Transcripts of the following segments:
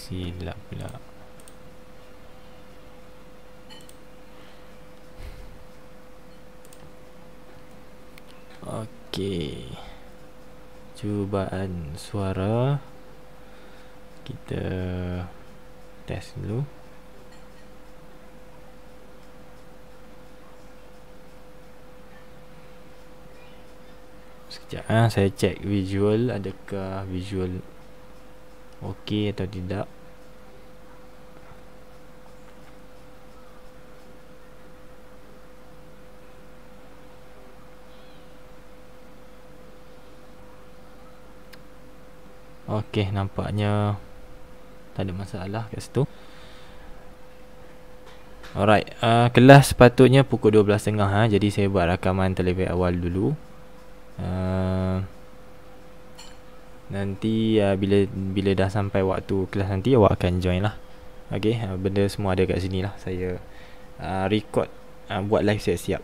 Silap pula Okey Cubaan suara Kita Test dulu Sekejap ha, Saya check visual Adakah visual okey atau tidak okey nampaknya tak ada masalah kat situ alright uh, kelas sepatutnya pukul 12.30 ha jadi saya buat rakaman terlebih awal dulu uh, Nanti uh, bila bila dah sampai waktu kelas nanti awak akan join lah. Okey, uh, benda semua ada kat sini lah. Saya uh, record uh, buat live siap-siap.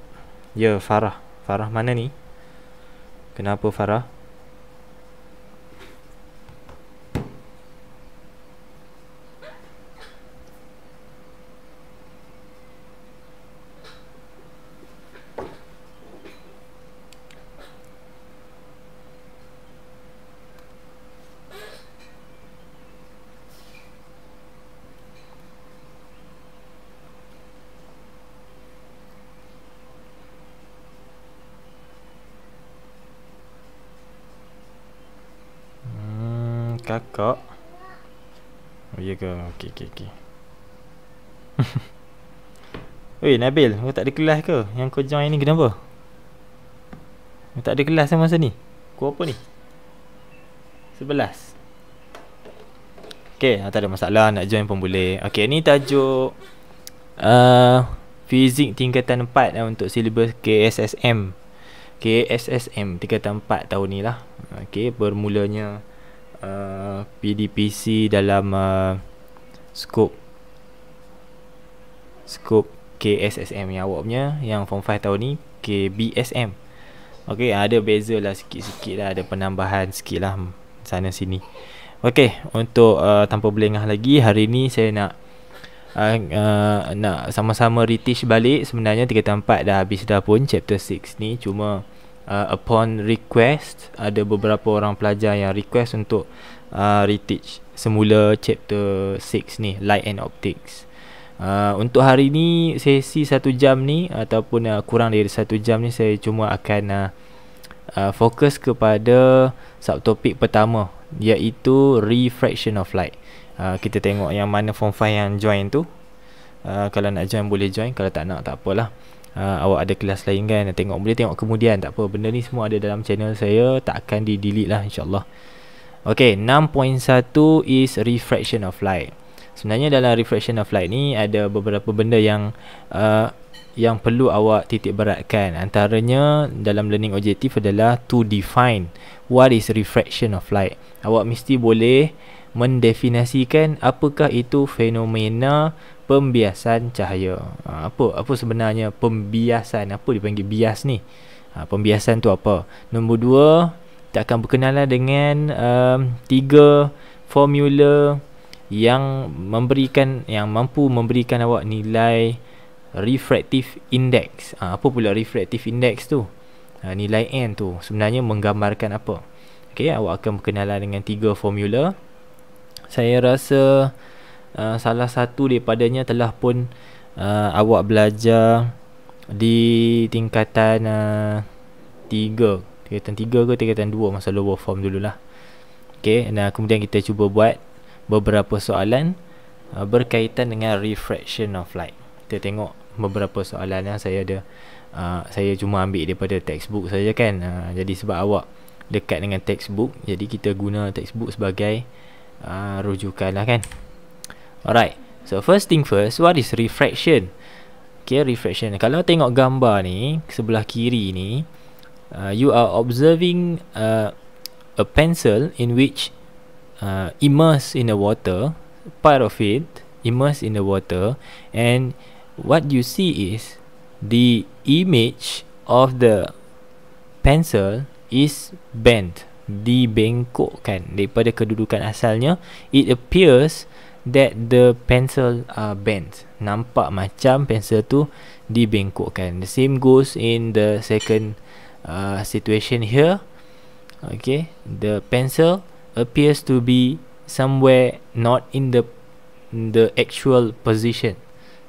Ya, Farah. Farah mana ni? Kenapa Farah? kakak Oh iya ke Okey okey okey Oi Nabil Kau tak ada kelas ke Yang kau join ni kenapa Kau tak ada kelas sama masa ni Kau apa ni Sebelas Okey ah, Tak ada masalah Nak join pun boleh Okey ni tajuk uh, Fizik tingkatan 4 lah Untuk syllabus KSSM KSSM tingkatan 4 tahun ni lah Okey bermulanya Okey Uh, PDPC dalam uh, scope scope KSSM yang awak punya yang form 5 tahun ni KBSM ok ah, ada beza lah sikit-sikit lah ada penambahan sikit lah sana sini ok untuk uh, tanpa belengah lagi hari ni saya nak uh, uh, nak sama-sama retish balik sebenarnya 3 tahun 4 dah habis dah pun chapter 6 ni cuma uh, upon request ada beberapa orang pelajar yang request untuk uh, reteach semula chapter 6 ni light and optics. Uh, untuk hari ni sesi satu jam ni ataupun uh, kurang dari satu jam ni saya cuma akan uh, uh, fokus kepada subtopik pertama iaitu refraction of light. Uh, kita tengok yang mana form 5 yang join tu. Uh, kalau nak join boleh join, kalau tak nak tak apalah. Uh, awak ada kelas lain kan tengok boleh tengok kemudian tak apa benda ni semua ada dalam channel saya tak akan di delete lah insyaallah okey 6.1 is refraction of light sebenarnya dalam refraction of light ni ada beberapa benda yang uh, yang perlu awak titik beratkan antaranya dalam learning objective adalah to define what is refraction of light awak mesti boleh mendefinisikan apakah itu fenomena pembiasan cahaya. Ha, apa apa sebenarnya pembiasan? Apa dipanggil bias ni? Ha, pembiasan tu apa? Nombor dua, kita akan berkenalan dengan um, tiga formula yang memberikan yang mampu memberikan awak nilai refractive index. Ha, apa pula refractive index tu? Ha, nilai N tu sebenarnya menggambarkan apa? Okey, awak akan berkenalan dengan tiga formula saya rasa uh, salah satu daripadanya telah pun uh, awak belajar di tingkatan uh, tiga tingkatan tiga ke tingkatan dua masa lower form dululah okay, nah, kemudian kita cuba buat beberapa soalan uh, berkaitan dengan refraction of light kita tengok beberapa soalan yang lah. saya ada uh, saya cuma ambil daripada textbook saja kan uh, jadi sebab awak dekat dengan textbook jadi kita guna textbook sebagai uh, rujukan lah kan Alright So first thing first What is refraction? Okay refraction Kalau tengok gambar ni Sebelah kiri ni uh, You are observing uh, A pencil in which uh, Immerse in the water Part of it Immerse in the water And What you see is The image of the pencil is bent dibengkokkan daripada kedudukan asalnya it appears that the pencil uh, bent nampak macam pensel tu dibengkokkan the same goes in the second uh, situation here okay the pencil appears to be somewhere not in the in the actual position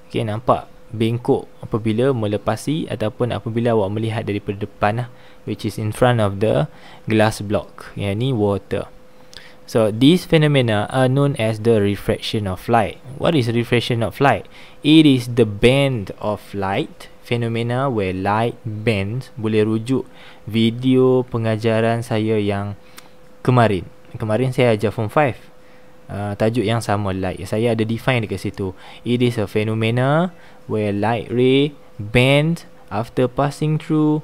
okay nampak bengkok apabila melepasi ataupun apabila awak melihat daripada depan lah, which is in front of the glass block yang ni water so these phenomena are known as the refraction of light what is refraction of light it is the bend of light phenomena where light bends boleh rujuk video pengajaran saya yang kemarin kemarin saya ajar form 5 uh, tajuk yang sama light. Saya ada define dekat situ. It is a phenomena where light ray bend after passing through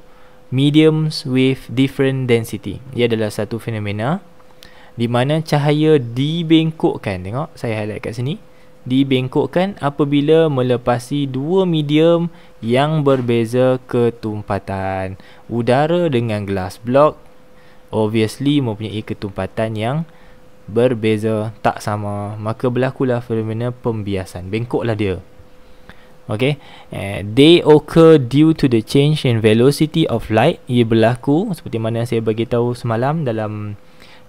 mediums with different density. Ia adalah satu fenomena di mana cahaya dibengkokkan. Tengok saya highlight kat sini. Dibengkokkan apabila melepasi dua medium yang berbeza ketumpatan. Udara dengan glass block obviously mempunyai ketumpatan yang berbeza, tak sama, maka berlakulah fenomena pembiasan. Bengkoklah dia. Okay. And eh, they occur due to the change in velocity of light. Ia berlaku seperti mana saya bagi tahu semalam dalam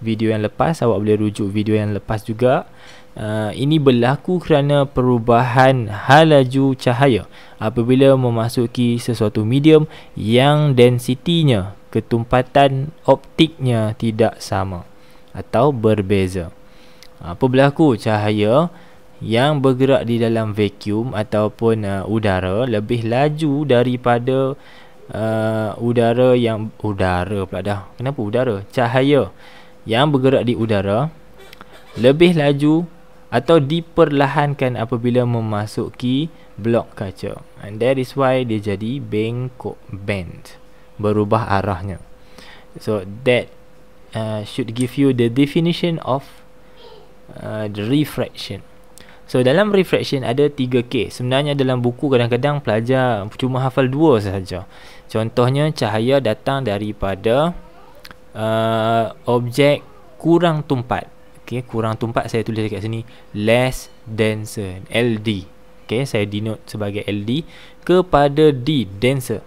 video yang lepas. Awak boleh rujuk video yang lepas juga. Uh, ini berlaku kerana perubahan halaju cahaya apabila memasuki sesuatu medium yang densitinya, ketumpatan optiknya tidak sama atau berbeza. Ah, apa berlaku? Cahaya yang bergerak di dalam vakum ataupun uh, udara lebih laju daripada uh, udara yang udara pula dah. Kenapa udara? Cahaya yang bergerak di udara lebih laju atau diperlahankan apabila memasuki blok kaca. And that is why dia jadi bengkok bend. Berubah arahnya. So that Uh, should give you the definition of uh, the refraction. So dalam refraction ada 3K. Sebenarnya dalam buku kadang-kadang pelajar cuma hafal dua sahaja. Contohnya cahaya datang daripada uh, objek kurang tumpat. Okey, kurang tumpat saya tulis dekat sini less denser, LD. Okey, saya denote sebagai LD kepada D denser.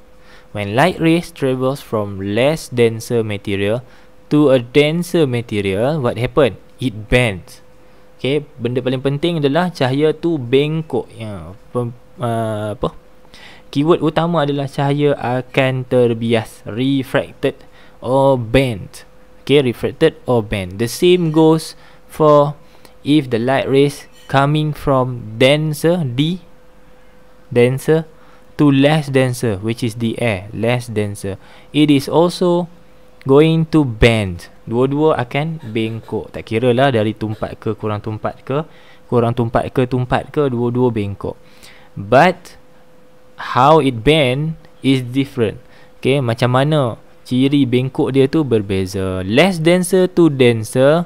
When light rays travels from less denser material to a denser material, what happen? It bends. Okay, benda paling penting adalah cahaya tu bengkok. Ya, pem, uh, apa? Keyword utama adalah cahaya akan terbias, refracted or bent. Okay, refracted or bent. The same goes for if the light rays coming from denser D denser to less denser which is the air less denser it is also going to bend. Dua-dua akan bengkok. Tak kira lah dari tumpat ke kurang tumpat ke. Kurang tumpat ke tumpat ke. Dua-dua bengkok. But how it bend is different. Okay. Macam mana ciri bengkok dia tu berbeza. Less denser to denser.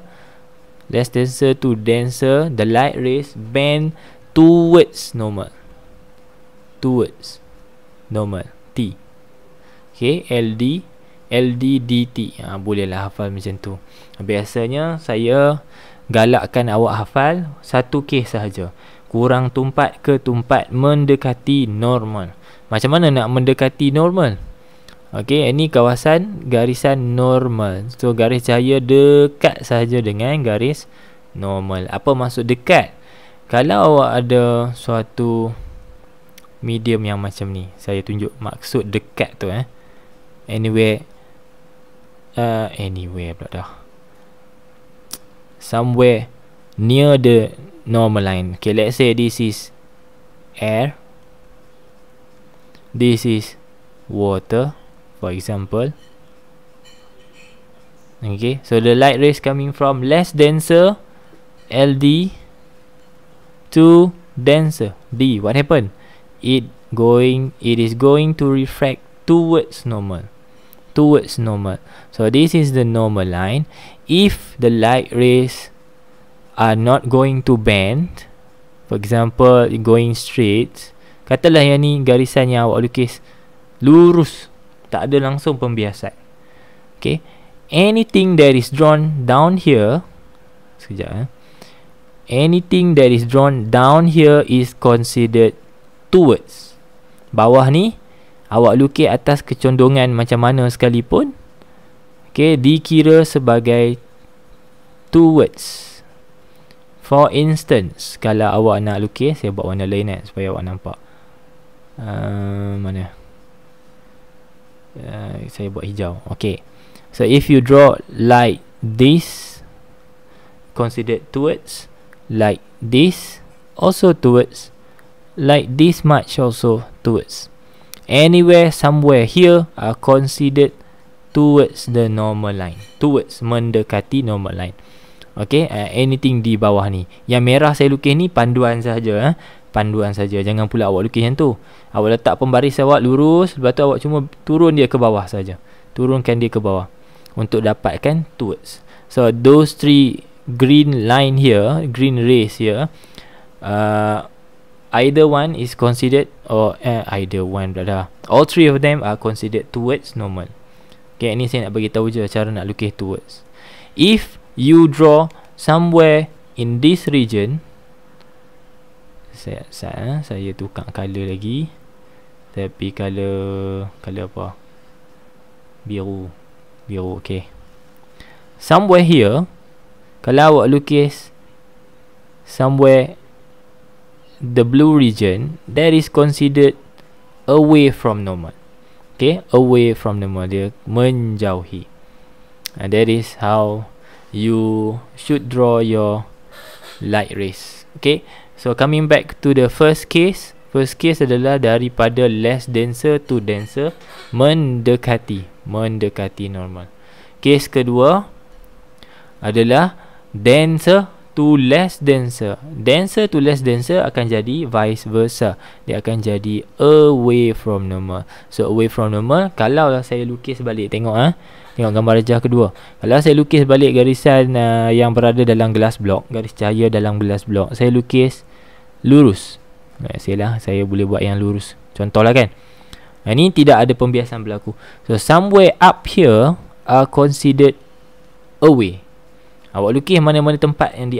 Less denser to denser. The light rays bend towards normal. Towards normal. T. Okay. LD. LD. LDDT. Ha, bolehlah hafal macam tu. Biasanya saya galakkan awak hafal satu kes sahaja. Kurang tumpat ke tumpat mendekati normal. Macam mana nak mendekati normal? Okey, ini kawasan garisan normal. So garis cahaya dekat sahaja dengan garis normal. Apa maksud dekat? Kalau awak ada suatu medium yang macam ni, saya tunjuk maksud dekat tu eh. Anyway, uh, anywhere pula dah somewhere near the normal line okay let's say this is air this is water for example okay so the light rays coming from less denser ld to denser d what happened it going it is going to refract towards normal towards normal. So this is the normal line. If the light rays are not going to bend, for example, going straight, katalah yang ni garisan yang awak lukis lurus, tak ada langsung pembiasan. Okay, anything that is drawn down here, sekejap eh. Anything that is drawn down here is considered towards. Bawah ni awak lukis atas kecondongan macam mana sekalipun Okay, dikira sebagai two words for instance kalau awak nak lukis saya buat warna lain eh supaya awak nampak uh, mana uh, saya buat hijau Okay. so if you draw like this consider two words like this also two words like this much also two words anywhere somewhere here are considered towards the normal line towards mendekati normal line okey uh, anything di bawah ni yang merah saya lukis ni panduan saja eh? panduan saja jangan pula awak lukis yang tu awak letak pembaris awak lurus lepas tu awak cuma turun dia ke bawah saja turunkan dia ke bawah untuk dapatkan towards so those three green line here green rays here uh, either one is considered or eh, either one berada. All three of them are considered towards normal. Okay, ini saya nak bagi tahu je cara nak lukis towards. If you draw somewhere in this region, saya saya, eh, saya tukar color lagi. Tapi color color apa? Biru. Biru, okay. Somewhere here, kalau awak lukis somewhere the blue region that is considered away from normal okay away from normal dia menjauhi and uh, that is how you should draw your light rays okay so coming back to the first case first case adalah daripada less denser to denser mendekati mendekati normal case kedua adalah denser to less denser denser to less denser akan jadi vice versa dia akan jadi away from normal so away from normal kalau saya lukis balik tengok ah ha? tengok gambar rejah kedua kalau saya lukis balik garisan uh, yang berada dalam gelas blok garis cahaya dalam gelas blok, saya lukis lurus eh, Saya lah saya boleh buat yang lurus contohlah kan ini tidak ada pembiasan berlaku so somewhere up here are considered away Awak lukis mana-mana tempat yang di